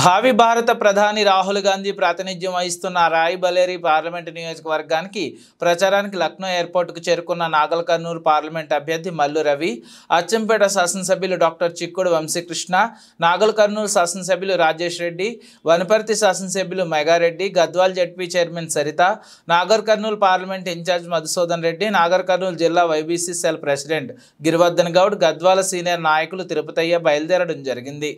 భావి భారత ప్రధాని రాహుల్ గాంధీ ప్రాతినిధ్యం వహిస్తున్న రాయ్ బలేరీ పార్లమెంటు నియోజకవర్గానికి ప్రచారానికి లక్నో ఎయిర్పోర్టుకు చేరుకున్న నాగల్ పార్లమెంట్ అభ్యర్థి మల్లు రవి అచ్చంపేట శాసనసభ్యులు డాక్టర్ చిక్కుడు వంశీకృష్ణ నాగల్ కర్నూలు శాసనసభ్యులు రాజేష్ రెడ్డి వనపర్తి శాసనసభ్యులు Megareddy Gadwal ZP chairman Saritha Nagar Kurnool parliament incharge Madhusudan Reddy Nagar Kurnool జిల్లా YBC cell president Girivardhan Goud Gadwal senior నాయకులు తిరుపతయ్య బయలుదేరడం జరిగింది